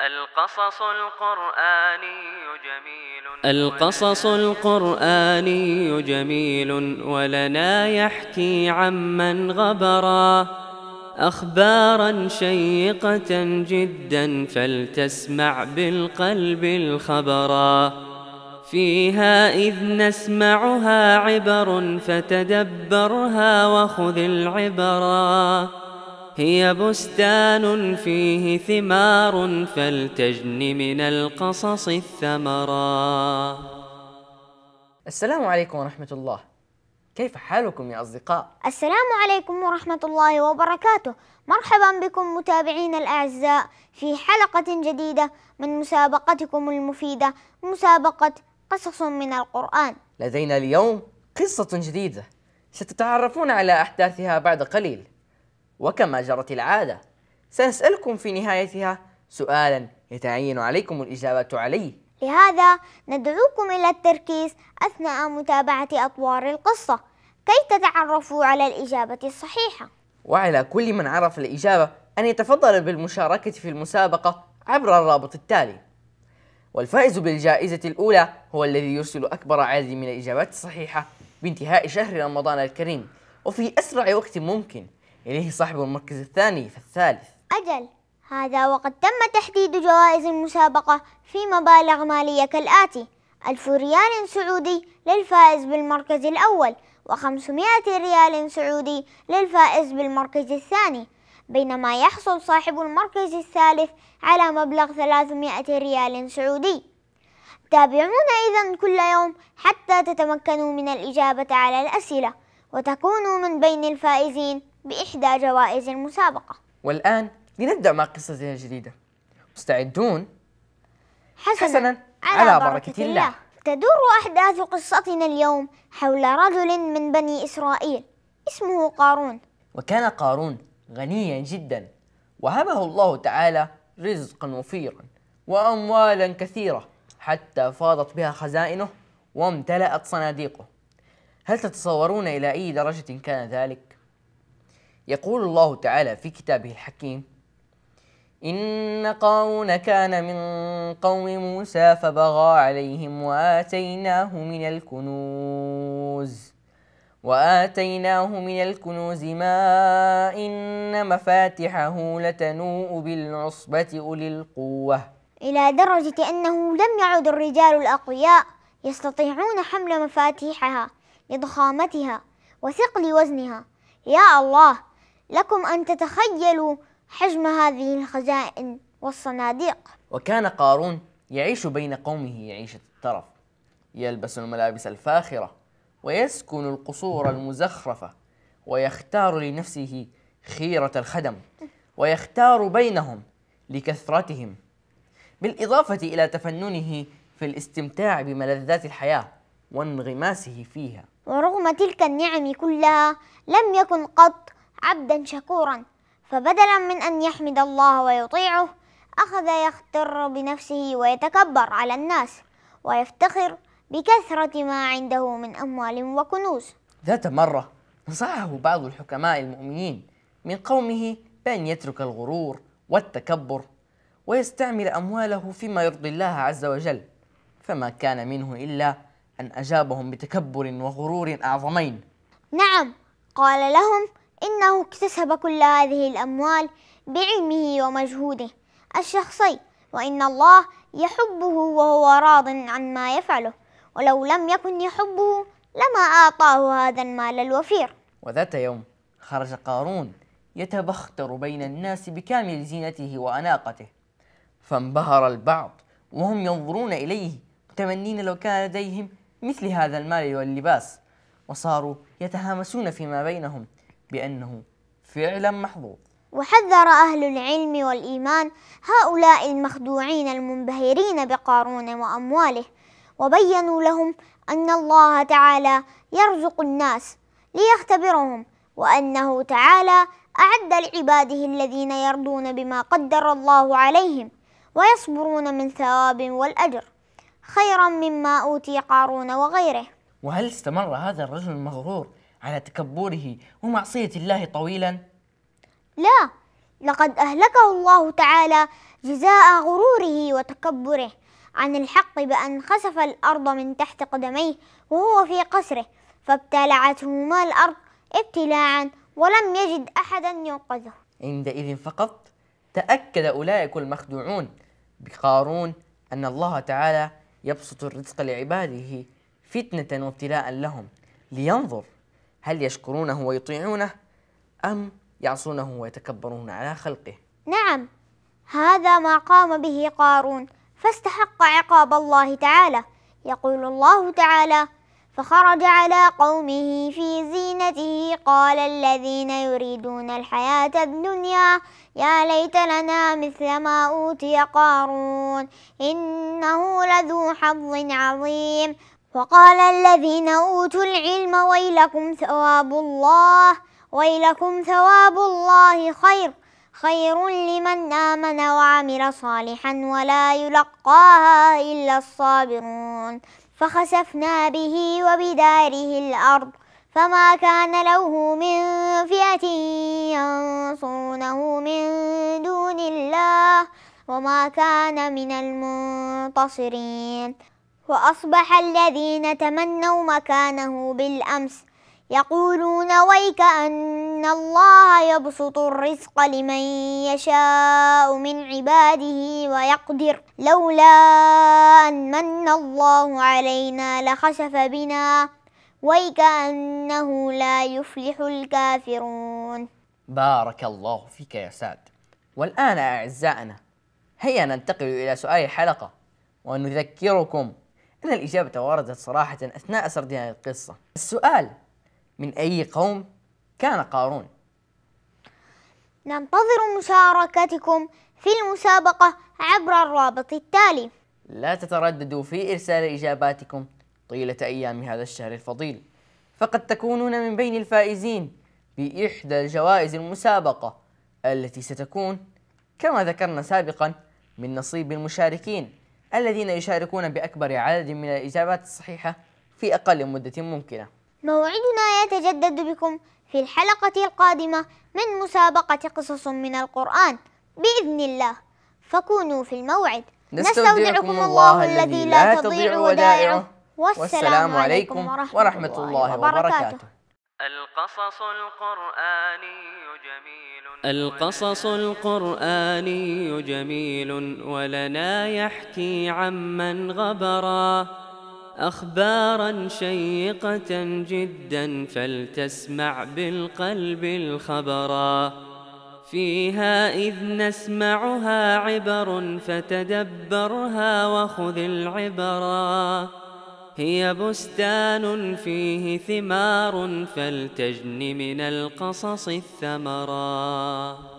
القصص القرآني جميل القصص القرآني جميل ولنا يحكي عمن غبرا أخبارا شيقة جدا فلتسمع بالقلب الخبرا فيها إذ نسمعها عبر فتدبرها وخذ العبرا هي بستان فيه ثمار فلتجن من القصص الثمرا السلام عليكم ورحمة الله كيف حالكم يا أصدقاء؟ السلام عليكم ورحمة الله وبركاته مرحبا بكم متابعينا الأعزاء في حلقة جديدة من مسابقتكم المفيدة مسابقة قصص من القرآن لدينا اليوم قصة جديدة ستتعرفون على أحداثها بعد قليل وكما جرت العادة سنسألكم في نهايتها سؤالا يتعين عليكم الإجابة عليه لهذا ندعوكم إلى التركيز أثناء متابعة أطوار القصة كي تتعرفوا على الإجابة الصحيحة وعلى كل من عرف الإجابة أن يتفضل بالمشاركة في المسابقة عبر الرابط التالي والفائز بالجائزة الأولى هو الذي يرسل أكبر عدد من الإجابات الصحيحة بانتهاء شهر رمضان الكريم وفي أسرع وقت ممكن إليه صاحب المركز الثاني فالثالث أجل هذا وقد تم تحديد جوائز المسابقة في مبالغ مالية كالآتي ألف ريال سعودي للفائز بالمركز الأول و500 ريال سعودي للفائز بالمركز الثاني بينما يحصل صاحب المركز الثالث على مبلغ 300 ريال سعودي تابعونا إذا كل يوم حتى تتمكنوا من الإجابة على الأسئلة وتكونوا من بين الفائزين بإحدى جوائز المسابقة والآن لنبدأ مع قصتنا الجديدة مستعدون؟ حسنا, حسناً على, على بركة, بركة الله. الله تدور أحداث قصتنا اليوم حول رجل من بني إسرائيل اسمه قارون وكان قارون غنيا جدا وهبه الله تعالى رزقا وفيرا وأموالا كثيرة حتى فاضت بها خزائنه وامتلأت صناديقه هل تتصورون إلى أي درجة كان ذلك؟ يقول الله تعالى في كتابه الحكيم إن قارون كان من قوم موسى فبغى عليهم وآتيناه من الكنوز وآتيناه من الكنوز ما إن مفاتحه لتنوء بالعصبة أولي القوة إلى درجة أنه لم يعد الرجال الأقوياء يستطيعون حمل مفاتيحها لضخامتها وثقل وزنها يا الله لكم أن تتخيلوا حجم هذه الخزائن والصناديق وكان قارون يعيش بين قومه عيشة الترف يلبس الملابس الفاخرة ويسكن القصور المزخرفة ويختار لنفسه خيرة الخدم ويختار بينهم لكثرتهم بالإضافة إلى تفننه في الاستمتاع بملذات الحياة وانغماسه فيها ورغم تلك النعم كلها لم يكن قط عبدا شكورا فبدلا من أن يحمد الله ويطيعه أخذ يختر بنفسه ويتكبر على الناس ويفتخر بكثرة ما عنده من أموال وكنوز ذات مرة نصحه بعض الحكماء المؤمنين من قومه بأن يترك الغرور والتكبر ويستعمل أمواله فيما يرضي الله عز وجل فما كان منه إلا أن أجابهم بتكبر وغرور أعظمين نعم قال لهم إنه اكتسب كل هذه الأموال بعلمه ومجهوده الشخصي وإن الله يحبه وهو راض عن ما يفعله ولو لم يكن يحبه لما أعطاه هذا المال الوفير وذات يوم خرج قارون يتبختر بين الناس بكامل زينته وأناقته فانبهر البعض وهم ينظرون إليه متمنين لو كان لديهم مثل هذا المال واللباس وصاروا يتهامسون فيما بينهم بأنه فعلا محظوظ وحذر أهل العلم والإيمان هؤلاء المخدوعين المنبهرين بقارون وأمواله وبينوا لهم أن الله تعالى يرزق الناس ليختبرهم وأنه تعالى أعد لعباده الذين يرضون بما قدر الله عليهم ويصبرون من ثواب والأجر خيرا مما أوتي قارون وغيره وهل استمر هذا الرجل المغرور على تكبره ومعصية الله طويلا؟ لا لقد أهلكه الله تعالى جزاء غروره وتكبره عن الحق بأن خسف الأرض من تحت قدميه وهو في قصره فابتلعتهما الأرض ابتلاعا ولم يجد أحدا ينقذه عندئذ فقط تأكد أولئك المخدوعون بقارون أن الله تعالى يبسط الرزق لعباده فتنة وابتلاء لهم لينظر هل يشكرونه ويطيعونه أم يعصونه ويتكبرون على خلقه نعم هذا ما قام به قارون فاستحق عقاب الله تعالى يقول الله تعالى فخرج على قومه في زينته قال الذين يريدون الحياة الدنيا يا ليت لنا مثل ما أوتي قارون إنه لذو حظ عظيم وقال الذين أوتوا العلم ويلكم ثواب الله ويلكم ثواب الله خير خير لمن آمن وعمل صالحا ولا يلقاها إلا الصابرون فخسفنا به وبداره الأرض فما كان له من فئة ينصرونه من دون الله وما كان من المنتصرين وأصبح الذين تمنوا مكانه بالأمس يقولون ويك أن الله يبسط الرزق لمن يشاء من عباده ويقدر لولا أن من الله علينا لخسف بنا ويكأنه لا يفلح الكافرون بارك الله فيك يا سعد والآن أعزائنا هيا ننتقل إلى سؤال الحلقة ونذكركم هنا الإجابة تواردت صراحة أثناء هذه القصة السؤال من أي قوم كان قارون؟ ننتظر مشاركتكم في المسابقة عبر الرابط التالي لا تترددوا في إرسال إجاباتكم طيلة أيام هذا الشهر الفضيل فقد تكونون من بين الفائزين بإحدى جوائز المسابقة التي ستكون كما ذكرنا سابقا من نصيب المشاركين الذين يشاركون بأكبر عدد من الإجابات الصحيحة في أقل مدة ممكنة موعدنا يتجدد بكم في الحلقة القادمة من مسابقة قصص من القرآن بإذن الله فكونوا في الموعد نستودعكم الله الذي لا تضيع ودائعه والسلام عليكم ورحمة الله وبركاته القصص القرآني جميل القصص القرآني جميل ولنا يحكي عمن غبرا أخبارا شيقة جدا فلتسمع بالقلب الخبرا فيها إذ نسمعها عبر فتدبرها وخذ العبرا هي بستان فيه ثمار فلتجن من القصص الثمرات